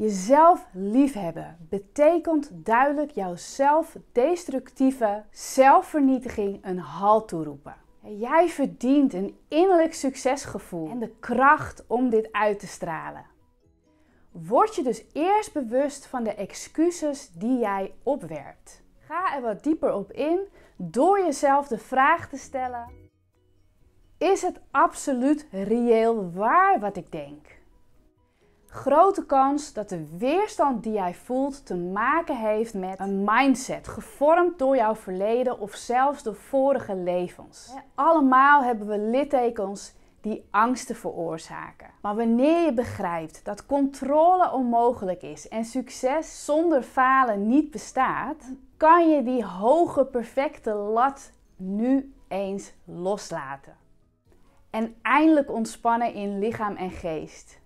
Jezelf liefhebben betekent duidelijk jouw zelfdestructieve zelfvernietiging een halt toeroepen. Jij verdient een innerlijk succesgevoel en de kracht om dit uit te stralen. Word je dus eerst bewust van de excuses die jij opwerpt. Ga er wat dieper op in door jezelf de vraag te stellen: Is het absoluut reëel waar wat ik denk? grote kans dat de weerstand die jij voelt te maken heeft met een mindset, gevormd door jouw verleden of zelfs door vorige levens. Allemaal hebben we littekens die angsten veroorzaken. Maar wanneer je begrijpt dat controle onmogelijk is en succes zonder falen niet bestaat, kan je die hoge perfecte lat nu eens loslaten. En eindelijk ontspannen in lichaam en geest.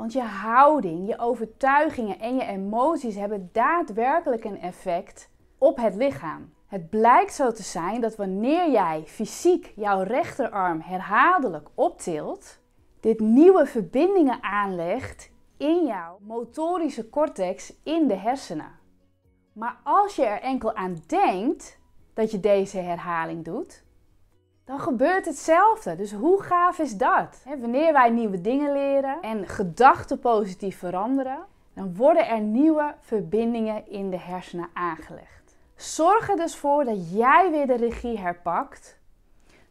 Want je houding, je overtuigingen en je emoties hebben daadwerkelijk een effect op het lichaam. Het blijkt zo te zijn dat wanneer jij fysiek jouw rechterarm herhaaldelijk optilt, dit nieuwe verbindingen aanlegt in jouw motorische cortex in de hersenen. Maar als je er enkel aan denkt dat je deze herhaling doet, dan gebeurt hetzelfde. Dus hoe gaaf is dat? wanneer wij nieuwe dingen leren en gedachten positief veranderen, dan worden er nieuwe verbindingen in de hersenen aangelegd. Zorg er dus voor dat jij weer de regie herpakt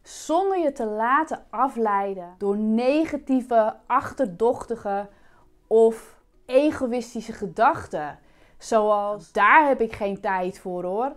zonder je te laten afleiden door negatieve, achterdochtige of egoïstische gedachten. Zoals daar heb ik geen tijd voor hoor.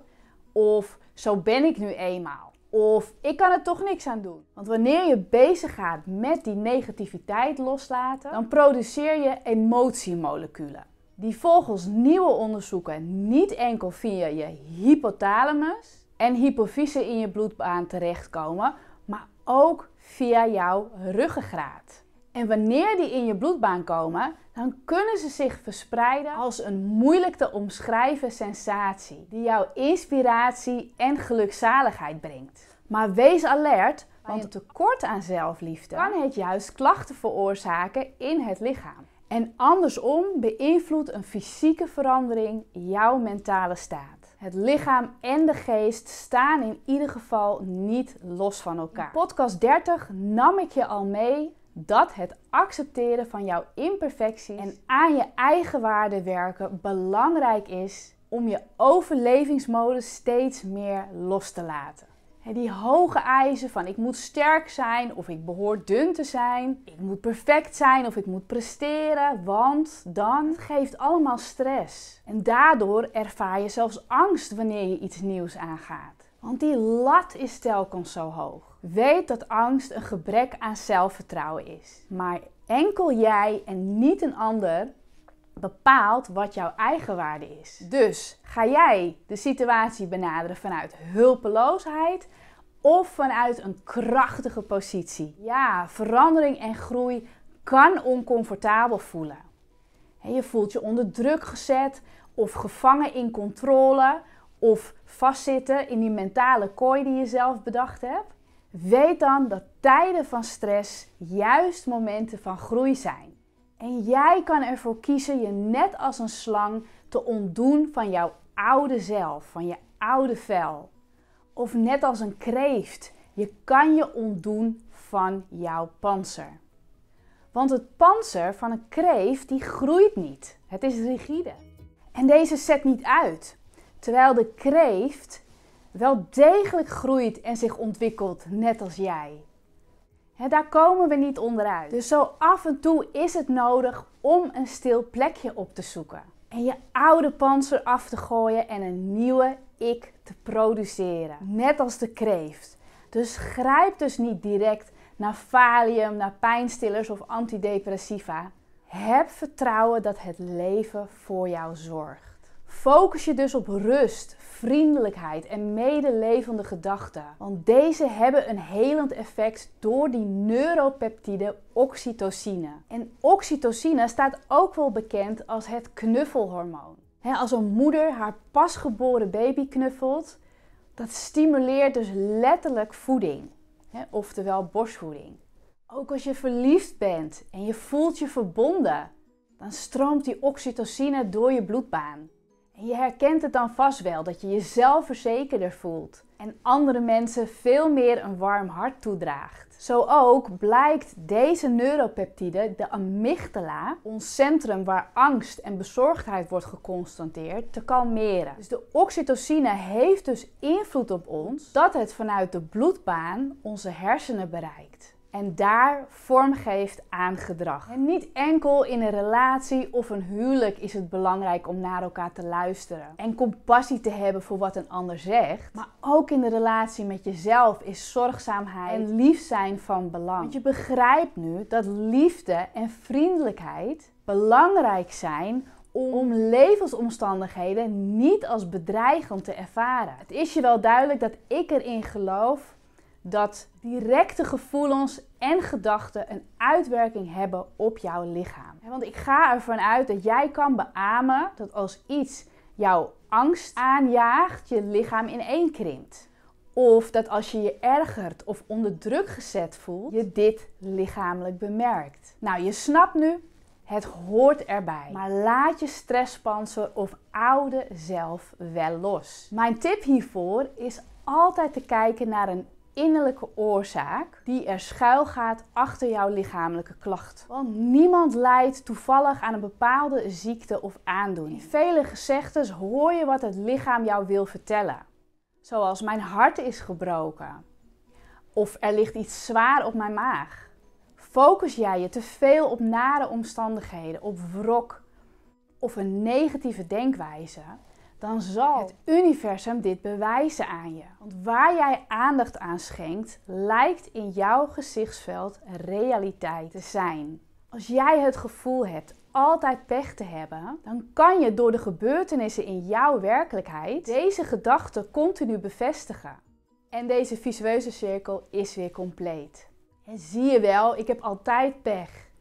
Of zo ben ik nu eenmaal. Of ik kan er toch niks aan doen. Want wanneer je bezig gaat met die negativiteit loslaten, dan produceer je emotiemoleculen. Die volgens nieuwe onderzoeken niet enkel via je hypothalamus en hypofyse in je bloedbaan terechtkomen, maar ook via jouw ruggengraat. En wanneer die in je bloedbaan komen, dan kunnen ze zich verspreiden als een moeilijk te omschrijven sensatie die jouw inspiratie en gelukzaligheid brengt. Maar wees alert, want een tekort aan zelfliefde kan het juist klachten veroorzaken in het lichaam. En andersom beïnvloedt een fysieke verandering jouw mentale staat. Het lichaam en de geest staan in ieder geval niet los van elkaar. In podcast 30 nam ik je al mee dat het accepteren van jouw imperfecties en aan je eigen waarde werken belangrijk is om je overlevingsmodus steeds meer los te laten. Die hoge eisen van ik moet sterk zijn of ik behoor dun te zijn, ik moet perfect zijn of ik moet presteren, want dan geeft allemaal stress. En daardoor ervaar je zelfs angst wanneer je iets nieuws aangaat. Want die lat is telkens zo hoog. Weet dat angst een gebrek aan zelfvertrouwen is. Maar enkel jij en niet een ander bepaalt wat jouw eigen waarde is. Dus ga jij de situatie benaderen vanuit hulpeloosheid of vanuit een krachtige positie? Ja, verandering en groei kan oncomfortabel voelen. Je voelt je onder druk gezet of gevangen in controle of vastzitten in die mentale kooi die je zelf bedacht hebt. Weet dan dat tijden van stress juist momenten van groei zijn. En jij kan ervoor kiezen je net als een slang te ontdoen van jouw oude zelf, van je oude vel. Of net als een kreeft, je kan je ontdoen van jouw panzer. Want het panzer van een kreeft die groeit niet. Het is rigide. En deze zet niet uit. Terwijl de kreeft wel degelijk groeit en zich ontwikkelt, net als jij daar komen we niet onderuit. Dus zo af en toe is het nodig om een stil plekje op te zoeken. En je oude panzer af te gooien en een nieuwe ik te produceren. Net als de kreeft. Dus grijp dus niet direct naar valium, naar pijnstillers of antidepressiva. Heb vertrouwen dat het leven voor jou zorgt. Focus je dus op rust, vriendelijkheid en medelevende gedachten. Want deze hebben een helend effect door die neuropeptide oxytocine. En oxytocine staat ook wel bekend als het knuffelhormoon. als een moeder haar pasgeboren baby knuffelt, dat stimuleert dus letterlijk voeding, oftewel borstvoeding. Ook als je verliefd bent en je voelt je verbonden, dan stroomt die oxytocine door je bloedbaan. Je herkent het dan vast wel dat je jezelf verzekerder voelt en andere mensen veel meer een warm hart toedraagt. Zo ook blijkt deze neuropeptide, de amygdala, ons centrum waar angst en bezorgdheid wordt geconstateerd, te kalmeren. Dus de oxytocine heeft dus invloed op ons dat het vanuit de bloedbaan onze hersenen bereikt en daar vorm geeft aan gedrag. En niet enkel in een relatie of een huwelijk is het belangrijk om naar elkaar te luisteren en compassie te hebben voor wat een ander zegt, maar ook in de relatie met jezelf is zorgzaamheid en lief zijn van belang. Want je begrijpt nu dat liefde en vriendelijkheid belangrijk zijn om, levensomstandigheden niet als bedreigend te ervaren. Het is je wel duidelijk dat ik erin geloof dat directe gevoelens en gedachten een uitwerking hebben op jouw lichaam. Want ik ga ervan uit dat jij kan beamen dat als iets jouw angst aanjaagt, je lichaam ineenkrimpt. Of dat als je je ergert of onder druk gezet voelt, je dit lichamelijk bemerkt. Nou, je snapt nu, het hoort erbij. Maar laat je stresspanser of oude zelf wel los. Mijn tip hiervoor is altijd te kijken naar een innerlijke oorzaak die er schuil gaat achter jouw lichamelijke klacht. Want niemand lijdt toevallig aan een bepaalde ziekte of aandoening. In vele gezegdes hoor je wat het lichaam jou wil vertellen. Zoals mijn hart is gebroken. Of er ligt iets zwaar op mijn maag. Focus jij je te veel op nare omstandigheden, op wrok of een negatieve denkwijze, dan zal het universum dit bewijzen aan je. Want waar jij aandacht aan schenkt, lijkt in jouw gezichtsveld realiteit te zijn. Als jij het gevoel hebt altijd pech te hebben, dan kan je door de gebeurtenissen in jouw werkelijkheid deze gedachte continu bevestigen. En deze visueuze cirkel is weer compleet. En zie je wel, ik heb altijd pech.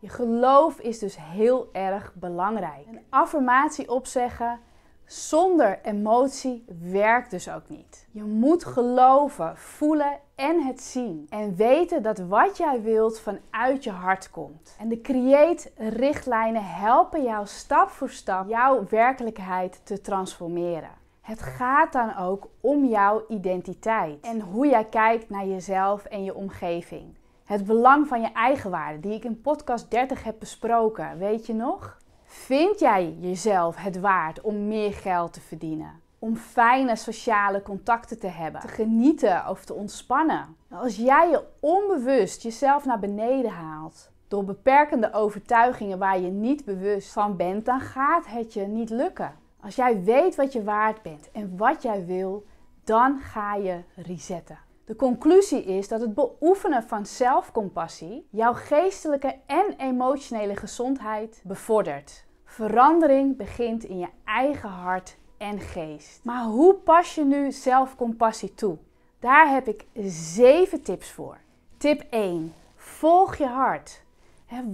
Je geloof is dus heel erg belangrijk. Een affirmatie opzeggen zonder emotie werkt dus ook niet. Je moet geloven, voelen en het zien. En weten dat wat jij wilt vanuit je hart komt. En de Create-richtlijnen helpen jou stap voor stap jouw werkelijkheid te transformeren. Het gaat dan ook om jouw identiteit en hoe jij kijkt naar jezelf en je omgeving. Het belang van je eigen waarde, die ik in podcast 30 heb besproken, weet je nog? Vind jij jezelf het waard om meer geld te verdienen? Om fijne sociale contacten te hebben, te genieten of te ontspannen? Nou, als jij je onbewust jezelf naar beneden haalt door beperkende overtuigingen waar je niet bewust van bent, dan gaat het je niet lukken. Als jij weet wat je waard bent en wat jij wil, dan ga je resetten. De conclusie is dat het beoefenen van zelfcompassie jouw geestelijke en emotionele gezondheid bevordert. Verandering begint in je eigen hart en geest. Maar hoe pas je nu zelfcompassie toe? Daar heb ik zeven tips voor. Tip 1. Volg je hart.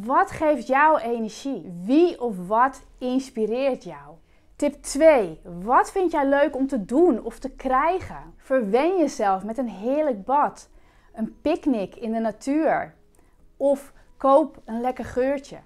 Wat geeft jou energie? Wie of wat inspireert jou? Tip 2. Wat vind jij leuk om te doen of te krijgen? Verwen jezelf met een heerlijk bad, een picknick in de natuur of koop een lekker geurtje.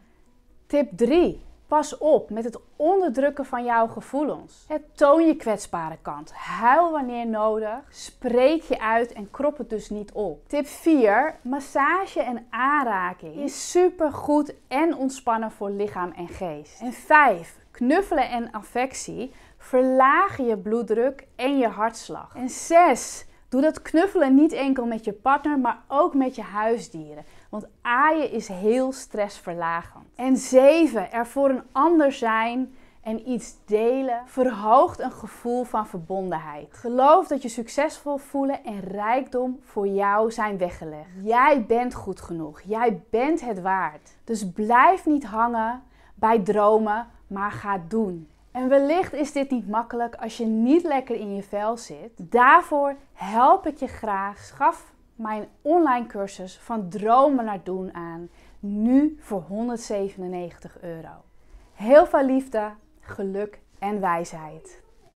Tip 3. Pas op met het onderdrukken van jouw gevoelens. Het toon je kwetsbare kant. Huil wanneer nodig. Spreek je uit en krop het dus niet op. Tip 4. Massage en aanraking is supergoed en ontspannen voor lichaam en geest. En 5. Knuffelen en affectie verlagen je bloeddruk en je hartslag. En 6. Doe dat knuffelen niet enkel met je partner, maar ook met je huisdieren. Want aaien is heel stressverlagend. En 7. Er voor een ander zijn en iets delen verhoogt een gevoel van verbondenheid. Geloof dat je succesvol voelen en rijkdom voor jou zijn weggelegd. Jij bent goed genoeg. Jij bent het waard. Dus blijf niet hangen bij dromen maar ga doen. En wellicht is dit niet makkelijk als je niet lekker in je vel zit. Daarvoor help ik je graag. Schaf mijn online cursus van dromen naar doen aan. Nu voor 197 euro. Heel veel liefde, geluk en wijsheid.